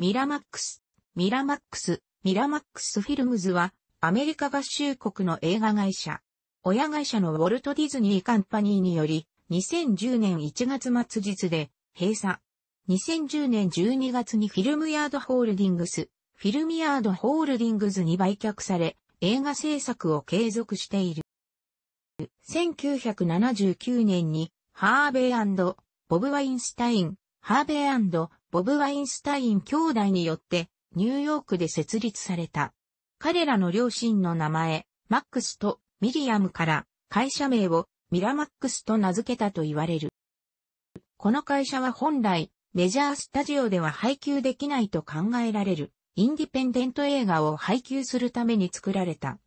ミラマックス、ミラマックス、ミラマックスフィルムズは、アメリカ合衆国の映画会社。親会社のウォルト・ディズニー・カンパニーにより、2010年1月末日で、閉鎖。2010年12月にフィルムヤードホールディングス、フィルムヤードホールディングスに売却され、映画制作を継続している。1979年に、ハーベイボブ・ワインスタイン、ハーベイボブ・ワインスタイン兄弟によってニューヨークで設立された。彼らの両親の名前、マックスとミリアムから会社名をミラマックスと名付けたと言われる。この会社は本来メジャースタジオでは配給できないと考えられるインディペンデント映画を配給するために作られた。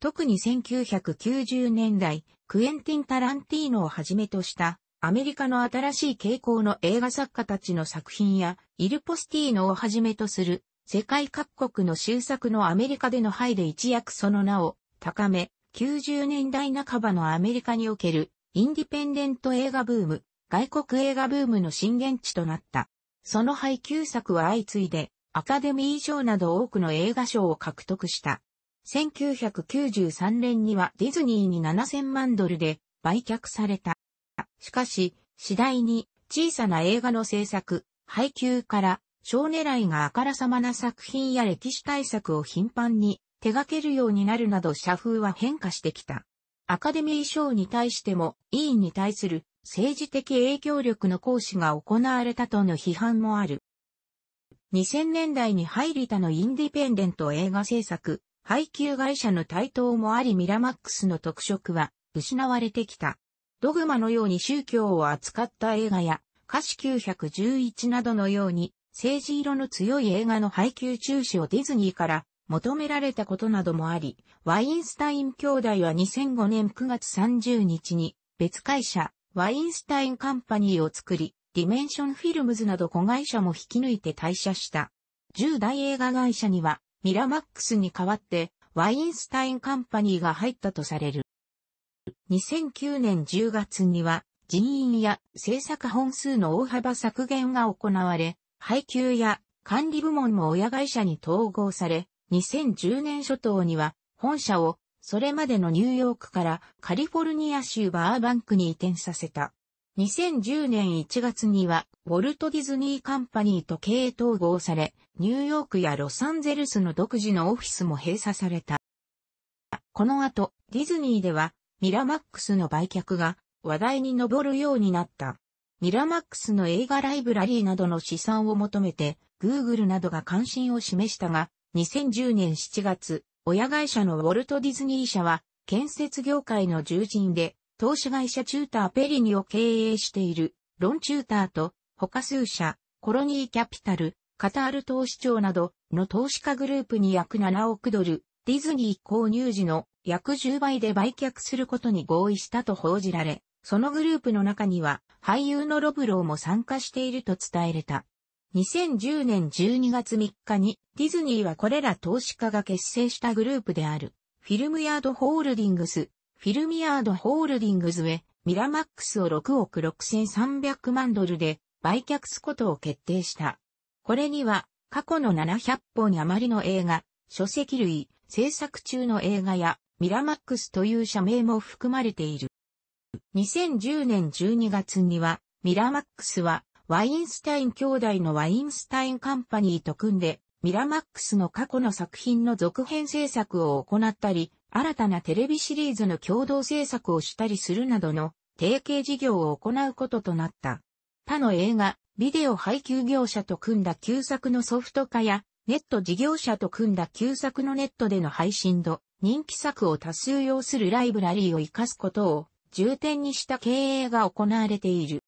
特に1990年代、クエンティン・タランティーノをはじめとしたアメリカの新しい傾向の映画作家たちの作品や、イルポスティーノをはじめとする、世界各国の終作のアメリカでの配で一躍その名を高め、90年代半ばのアメリカにおけるインディペンデント映画ブーム、外国映画ブームの震源地となった。その配給作は相次いで、アカデミー賞など多くの映画賞を獲得した。1993年にはディズニーに7000万ドルで売却された。しかし、次第に小さな映画の制作、配給から、小狙いがあからさまな作品や歴史対策を頻繁に手掛けるようになるなど社風は変化してきた。アカデミー賞に対しても、委員に対する政治的影響力の行使が行われたとの批判もある。2000年代に入りたのインディペンデント映画制作、配給会社の台頭もありミラマックスの特色は失われてきた。ドグマのように宗教を扱った映画や、歌詞911などのように、政治色の強い映画の配給中止をディズニーから求められたことなどもあり、ワインスタイン兄弟は2005年9月30日に別会社、ワインスタインカンパニーを作り、ディメンションフィルムズなど子会社も引き抜いて退社した。10大映画会社には、ミラマックスに代わって、ワインスタインカンパニーが入ったとされる。2009年10月には人員や制作本数の大幅削減が行われ、配給や管理部門も親会社に統合され、2010年初頭には本社をそれまでのニューヨークからカリフォルニア州バーバンクに移転させた。2010年1月にはウォルト・ディズニー・カンパニーと経営統合され、ニューヨークやロサンゼルスの独自のオフィスも閉鎖された。この後、ディズニーではミラマックスの売却が話題に上るようになった。ミラマックスの映画ライブラリーなどの資産を求めて、Google などが関心を示したが、2010年7月、親会社のウォルト・ディズニー社は、建設業界の重鎮で、投資会社チューター・ペリニを経営している、ロン・チューターと、他数社、コロニー・キャピタル、カタール投資庁などの投資家グループに約7億ドル、ディズニー購入時の約10倍で売却することに合意したと報じられ、そのグループの中には俳優のロブローも参加していると伝えれた。2010年12月3日にディズニーはこれら投資家が結成したグループであるフィルムヤードホールディングス、フィルムヤードホールディングスへミラマックスを6億6300万ドルで売却すことを決定した。これには過去の700本余りの映画、書籍類、制作中の映画やミラマックスという社名も含まれている。2010年12月には、ミラマックスは、ワインスタイン兄弟のワインスタインカンパニーと組んで、ミラマックスの過去の作品の続編制作を行ったり、新たなテレビシリーズの共同制作をしたりするなどの提携事業を行うこととなった。他の映画、ビデオ配給業者と組んだ旧作のソフト化や、ネット事業者と組んだ旧作のネットでの配信度、人気作を多数要するライブラリーを活かすことを重点にした経営が行われている。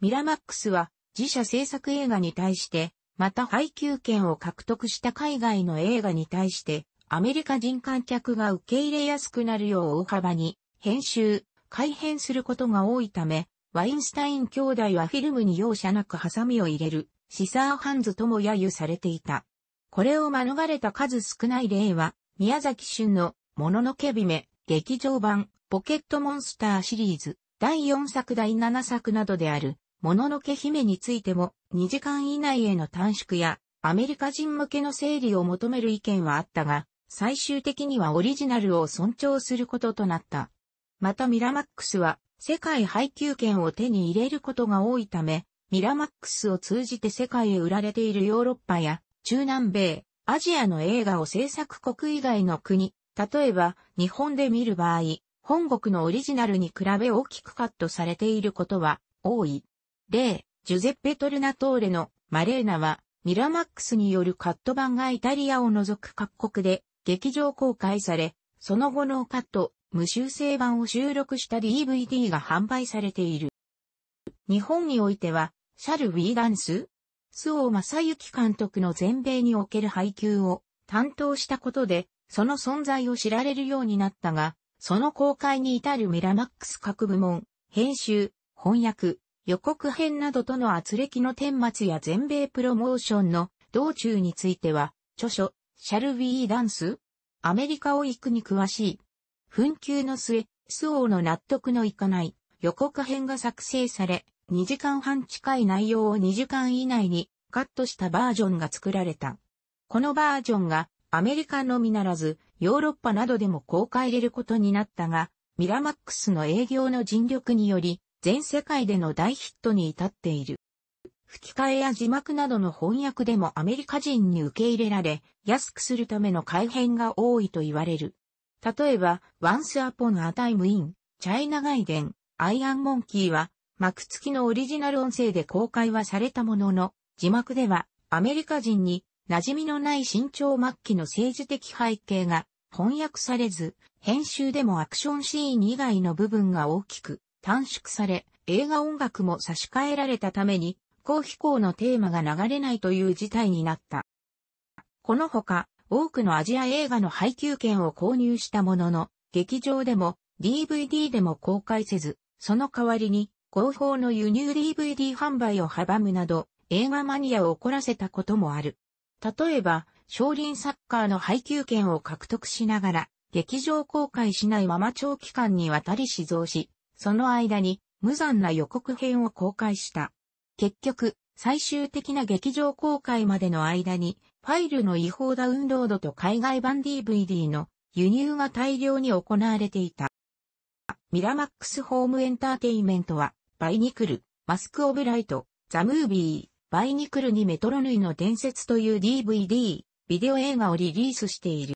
ミラマックスは自社制作映画に対して、また配給権を獲得した海外の映画に対して、アメリカ人観客が受け入れやすくなるよう大幅に編集、改変することが多いため、ワインスタイン兄弟はフィルムに容赦なくハサミを入れる、シサーハンズとも揶揄されていた。これを免れた数少ない例は、宮崎駿の、もののけ姫、劇場版、ポケットモンスターシリーズ、第4作第7作などである、もののけ姫についても、2時間以内への短縮や、アメリカ人向けの整理を求める意見はあったが、最終的にはオリジナルを尊重することとなった。またミラマックスは、世界配給権を手に入れることが多いため、ミラマックスを通じて世界へ売られているヨーロッパや中南米、アジアの映画を制作国以外の国、例えば日本で見る場合、本国のオリジナルに比べ大きくカットされていることは多い。例、ジュゼッペ・トルナトーレのマレーナはミラマックスによるカット版がイタリアを除く各国で劇場公開され、その後のカット、無修正版を収録した DVD が販売されている。日本においては、シャル・ウィーダンス周防正幸監督の全米における配給を担当したことで、その存在を知られるようになったが、その公開に至るメラマックス各部門、編集、翻訳、予告編などとの圧力の顛末や全米プロモーションの道中については、著書、シャルウィーダンスアメリカを行くに詳しい。紛糾の末、周防の納得のいかない予告編が作成され、2時間半近い内容を2時間以内にカットしたバージョンが作られた。このバージョンがアメリカのみならずヨーロッパなどでも公開れることになったが、ミラマックスの営業の尽力により全世界での大ヒットに至っている。吹き替えや字幕などの翻訳でもアメリカ人に受け入れられ、安くするための改変が多いと言われる。例えば、Once Upon a Time in China 外伝、アイアンモンキーは幕付きのオリジナル音声で公開はされたものの、字幕ではアメリカ人に馴染みのない新潮末期の政治的背景が翻訳されず、編集でもアクションシーン以外の部分が大きく短縮され、映画音楽も差し替えられたために、公飛行のテーマが流れないという事態になった。このほか、多くのアジア映画の配給権を購入したものの、劇場でも DVD でも公開せず、その代わりに合法の輸入 DVD 販売を阻むなど、映画マニアを怒らせたこともある。例えば、少林サッカーの配給権を獲得しながら、劇場公開しないまま長期間にわたり死亡し、その間に無残な予告編を公開した。結局、最終的な劇場公開までの間に、ファイルの違法ダウンロードと海外版 DVD の輸入が大量に行われていた。ミラマックスホームエンターテイメントは、バイニクル、マスクオブライト、ザムービー、バイニクルにメトロヌイの伝説という DVD、ビデオ映画をリリースしている。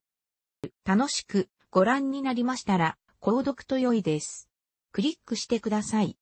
楽しくご覧になりましたら、購読と良いです。クリックしてください。